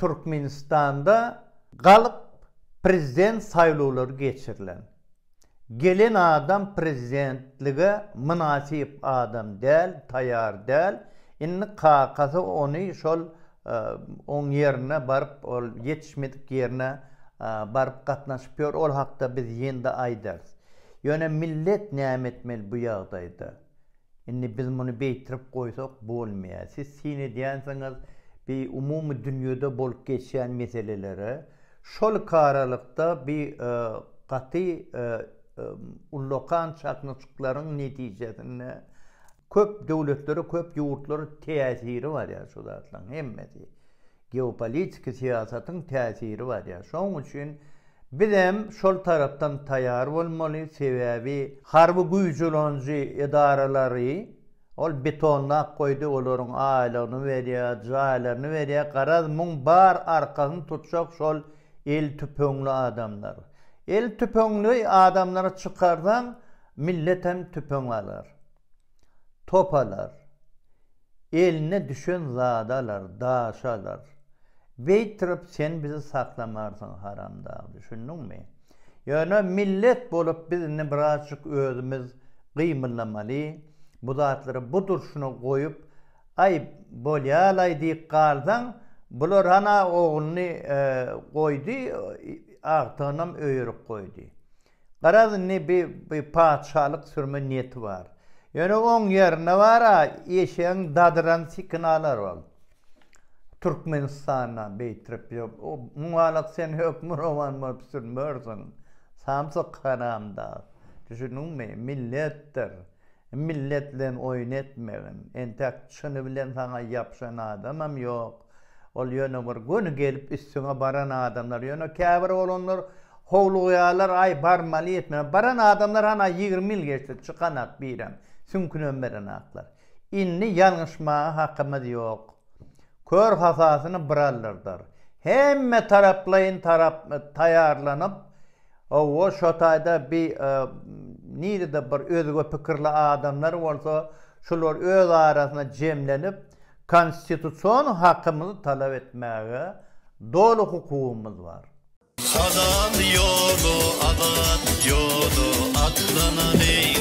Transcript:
Turkmenistan'da galip prezident saylovları geçirilen. Gelen adam prezidentligi münasip adam del, tayar del. Inni kakası onu şol e, on yerine barıp, ol yetişmedik yerine ıı, e, barıp Ol hakta biz yendi ay deriz. Yöne millet nimetmel bu yağdaydı. Inni biz bunu beytirip koysak bu Siz sini diyensiniz, bir umum dünyada bol geçen meselelere şol karalıkta bir e, katı e, e, ullokan çaknıçıkların neticesinde köp devletleri, köp yurtları tesiri var ya şu zatlan hemmeti. Geopolitik siyasatın tesiri var ya. Şon üçün Bizem şol taraftan tayar bolmaly sebebi harbi güýçlenji edaralary Ol betonna koydu olorun aylarını veriya, jaylarını veriya, garaz mun bar arkasını tutsak sol el tüpönglü adamlar. El tüpönglü adamları çıkardan milleten tüpön alar. Topalar. Eline düşen zadalar, daşalar. Beytirip sen bizi saklamarsan haramda. Düşündün mü? Yani millet bolup bizini nebracık özümüz kıymınlamalıyız. bu zatları bu koyup ay bolyalay diýip galdan hana oğlunu e, koydu ahtanam öýürüp koydu Garaz ne bir, bir var. Yani on yer ne var ha? Yeşeğen dadıran sikinalar var. Türkmenistan'a beytirip yok. O sen hökmür ovan mı sürmörsün? Samsa kanamda. Düşünün mü? Millettir. milletlen oynetmegin. Entek şunu bilen sana yapsan adamam yok. Ol yönü bir gün gelip üstüne baran adamlar yönü kâbir olunur. Hovlu ay barmalı etme. Baran adamlar ana 20 yıl geçti. Çıkan at birem. Sünkün ömberen atlar. İnni yanlışma hakkımız yok. Kör hasasını bırallırlar. Hemme taraplayın tarap tayarlanıp Awo şotayda bi e, niri de bir özü pikirli adamlar bolsa, şular öz arasyna jemlenip konstitusion hakymyny talap etmäge doly hukugymyz bar. Sazan yodu, adan yodu, atlanan ey